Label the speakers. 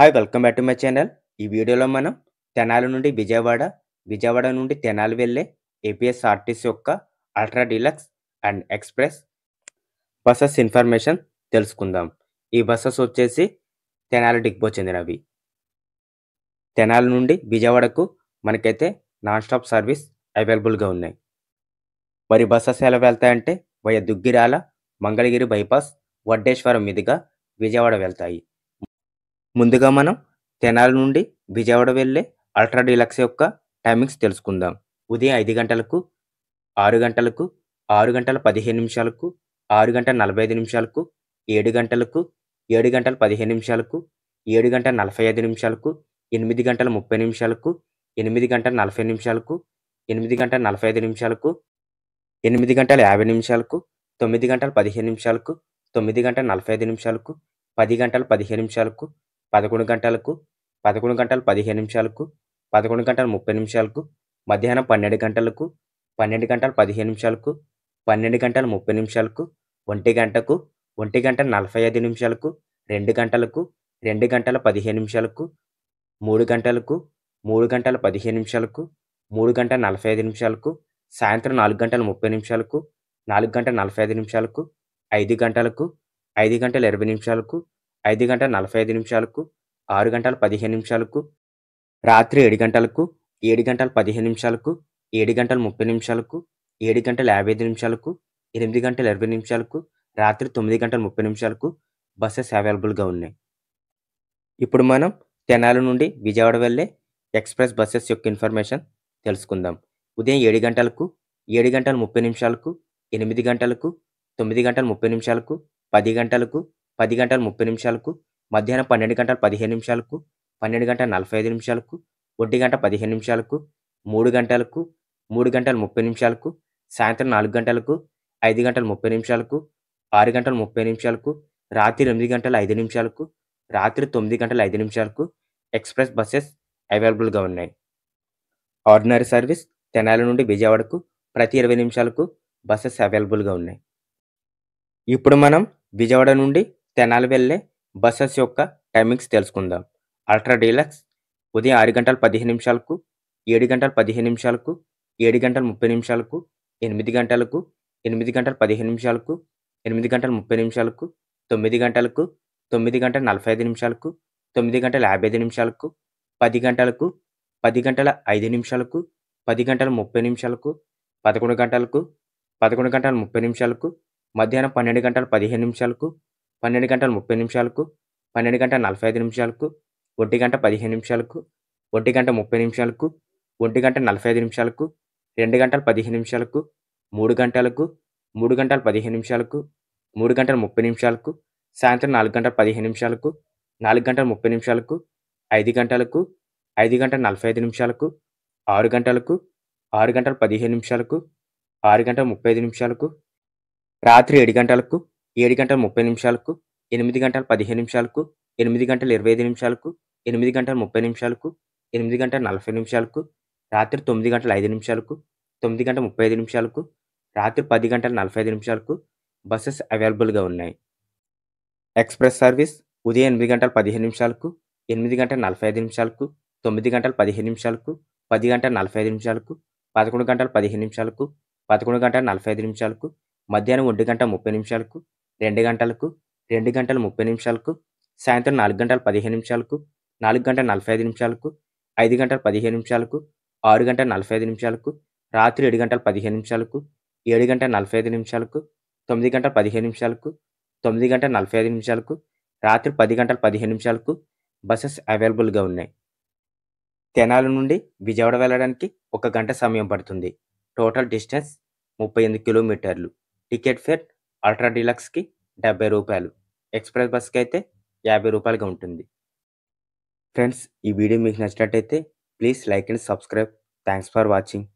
Speaker 1: hi welcome back to my channel ఈ వీడియోలో మనం తెనాలి నుండి విజయవాడ విజయవాడ నుండి తెనాలి వెళ్ళే ఏపీఎస్ఆర్టీసీ యొక్క ultra deluxe and express buses information తెలుసుకుందాం ఈ బస్సెస్ వచ్చేసి తెనాలి డిగ్బో చెందినవి తెనాలి నుండి విజయవాడకు మనకైతే నాన్ స్టాప్ సర్వీస్ అవైలబుల్గా ఉన్నాయి మరి బస్సెస్ ఎలా వెళ్తాయంటే వయ దుగ్గిరాల మంగళగిరి బైపాస్ వడ్డేశ్వరం మీదుగా విజయవాడ వెళ్తాయి ముందుగా మనం తెనాలి నుండి విజయవాడ వెళ్ళే అల్ట్రా డీలక్స్ యొక్క టైమింగ్స్ తెలుసుకుందాం ఉదయం ఐదు గంటలకు ఆరు గంటలకు ఆరు గంటల పదిహేను నిమిషాలకు ఆరు గంటల నలభై ఐదు నిమిషాలకు ఏడు గంటలకు ఏడు గంటల పదిహేను నిమిషాలకు ఏడు గంటల నలభై ఐదు నిమిషాలకు ఎనిమిది గంటల ముప్పై నిమిషాలకు ఎనిమిది గంటల నలభై నిమిషాలకు ఎనిమిది గంటల నలభై ఐదు నిమిషాలకు ఎనిమిది గంటల యాభై నిమిషాలకు తొమ్మిది గంటల పదిహేను నిమిషాలకు తొమ్మిది గంటల నలభై ఐదు నిమిషాలకు పది గంటల పదిహేను నిమిషాలకు పదకొండు గంటలకు పదకొండు గంటల పదిహేను నిమిషాలకు పదకొండు గంటల ముప్పై నిమిషాలకు మధ్యాహ్నం పన్నెండు గంటలకు పన్నెండు గంటల పదిహేను నిమిషాలకు పన్నెండు గంటల ముప్పై నిమిషాలకు ఒంటి గంటకు ఒంటి గంట నలభై ఐదు నిమిషాలకు రెండు గంటలకు రెండు గంటల పదిహేను నిమిషాలకు మూడు గంటలకు మూడు గంటల పదిహేను నిమిషాలకు మూడు గంటల నలభై ఐదు నిమిషాలకు సాయంత్రం నాలుగు గంటల ముప్పై నిమిషాలకు నాలుగు గంటల నలభై ఐదు నిమిషాలకు ఐదు గంటలకు ఐదు గంటల ఇరవై నిమిషాలకు ఐదు గంటల నలభై ఐదు నిమిషాలకు ఆరు గంటల పదిహేను నిమిషాలకు రాత్రి ఏడు గంటలకు ఏడు గంటల పదిహేను నిమిషాలకు ఏడు గంటల ముప్పై నిమిషాలకు ఏడు గంటల యాభై ఐదు నిమిషాలకు ఎనిమిది గంటల ఇరవై నిమిషాలకు రాత్రి తొమ్మిది గంటల ముప్పై నిమిషాలకు బస్సెస్ అవైలబుల్గా ఉన్నాయి ఇప్పుడు మనం తెనాలి నుండి విజయవాడ వెళ్ళే ఎక్స్ప్రెస్ బస్సెస్ యొక్క ఇన్ఫర్మేషన్ తెలుసుకుందాం ఉదయం ఏడు గంటలకు ఏడు గంటల ముప్పై నిమిషాలకు ఎనిమిది గంటలకు తొమ్మిది గంటల ముప్పై నిమిషాలకు పది గంటలకు పది గంటల ముప్పై నిమిషాలకు మధ్యాహ్నం పన్నెండు గంటల పదిహేను నిమిషాలకు పన్నెండు గంటల నలభై ఐదు నిమిషాలకు ఒంటి గంట పదిహేను నిమిషాలకు మూడు గంటలకు మూడు గంటల ముప్పై నిమిషాలకు సాయంత్రం నాలుగు గంటలకు ఐదు గంటల ముప్పై నిమిషాలకు ఆరు గంటల ముప్పై నిమిషాలకు రాత్రి ఎనిమిది గంటల ఐదు నిమిషాలకు రాత్రి తొమ్మిది గంటల ఐదు నిమిషాలకు ఎక్స్ప్రెస్ బస్సెస్ అవైలబుల్గా ఉన్నాయి ఆర్డినరీ సర్వీస్ తెనాలి నుండి విజయవాడకు ప్రతి ఇరవై నిమిషాలకు బస్సెస్ అవైలబుల్గా ఉన్నాయి ఇప్పుడు మనం విజయవాడ నుండి తెనాలి వెళ్ళే బస్సెస్ యొక్క టైమింగ్స్ తెలుసుకుందాం అల్ట్రా డీలక్స్ ఉదయం ఆరు గంటల పదిహేను నిమిషాలకు ఏడు గంటల పదిహేను నిమిషాలకు ఏడు గంటల ముప్పై నిమిషాలకు ఎనిమిది గంటలకు ఎనిమిది గంటల పదిహేను నిమిషాలకు ఎనిమిది గంటల ముప్పై నిమిషాలకు తొమ్మిది గంటలకు తొమ్మిది గంటల నలభై ఐదు నిమిషాలకు తొమ్మిది గంటల యాభై ఐదు నిమిషాలకు పది గంటలకు పది గంటల ఐదు నిమిషాలకు పది గంటల ముప్పై నిమిషాలకు పదకొండు గంటలకు పదకొండు గంటల ముప్పై నిమిషాలకు మధ్యాహ్నం పన్నెండు గంటల పదిహేను నిమిషాలకు పన్నెండు గంటల ముప్పై నిమిషాలకు పన్నెండు గంటల నలభై ఐదు నిమిషాలకు ఒంటి గంట పదిహేను నిమిషాలకు ఒంటి గంట ముప్పై నిమిషాలకు ఒంటి గంట నలభై ఐదు నిమిషాలకు రెండు గంటల పదిహేను నిమిషాలకు మూడు గంటలకు మూడు గంటల పదిహేను నిమిషాలకు మూడు గంటల ముప్పై నిమిషాలకు సాయంత్రం నాలుగు గంటల పదిహేను నిమిషాలకు నాలుగు గంటల ముప్పై నిమిషాలకు ఐదు గంటలకు ఐదు గంటల నలభై ఐదు నిమిషాలకు ఆరు గంటలకు ఆరు గంటల పదిహేను నిమిషాలకు ఆరు గంటల ముప్పై ఐదు నిమిషాలకు రాత్రి ఏడు గంటలకు ఏడు గంటల ముప్పై నిమిషాలకు ఎనిమిది గంటల పదిహేను నిమిషాలకు ఎనిమిది గంటల ఇరవై ఐదు నిమిషాలకు ఎనిమిది గంటల ముప్పై నిమిషాలకు ఎనిమిది గంటల నలభై నిమిషాలకు రాత్రి తొమ్మిది గంటల ఐదు నిమిషాలకు తొమ్మిది గంటల ముప్పై ఐదు నిమిషాలకు రాత్రి పది గంటల నలభై ఐదు నిమిషాలకు బస్సెస్ అవైలబుల్గా ఉన్నాయి ఎక్స్ప్రెస్ సర్వీస్ ఉదయం ఎనిమిది గంటల పదిహేను నిమిషాలకు ఎనిమిది గంటల నలభై ఐదు నిమిషాలకు తొమ్మిది గంటల పదిహేను నిమిషాలకు పది గంటల నలభై ఐదు నిమిషాలకు పదకొండు గంటల పదిహేను నిమిషాలకు పదకొండు గంటల నలభై ఐదు నిమిషాలకు మధ్యాహ్నం ఒంటి గంట ముప్పై నిమిషాలకు రెండు గంటలకు రెండు గంటల ముప్పై నిమిషాలకు సాయంత్రం నాలుగు గంటల పదిహేను నిమిషాలకు నాలుగు గంటల నలభై ఐదు నిమిషాలకు ఐదు గంటల పదిహేను నిమిషాలకు ఆరు గంటల నలభై ఐదు నిమిషాలకు రాత్రి ఏడు గంటల పదిహేను నిమిషాలకు ఏడు గంటల నలభై ఐదు నిమిషాలకు తొమ్మిది గంటల పదిహేను నిమిషాలకు తొమ్మిది గంటల నలభై ఐదు నిమిషాలకు రాత్రి పది గంటల పదిహేను నిమిషాలకు బస్సెస్ అవైలబుల్గా ఉన్నాయి తెనాలి నుండి విజయవాడ వెళ్ళడానికి ఒక గంట సమయం పడుతుంది టోటల్ డిస్టెన్స్ ముప్పై ఎనిమిది కిలోమీటర్లు టికెట్ ఫేర్ అల్ట్రా డీలక్స్కి డెబ్బై రూపాయలు ఎక్స్ప్రెస్ బస్కి అయితే యాభై రూపాయలుగా ఉంటుంది ఫ్రెండ్స్ ఈ వీడియో మీకు నచ్చినట్టయితే please like and subscribe thanks for watching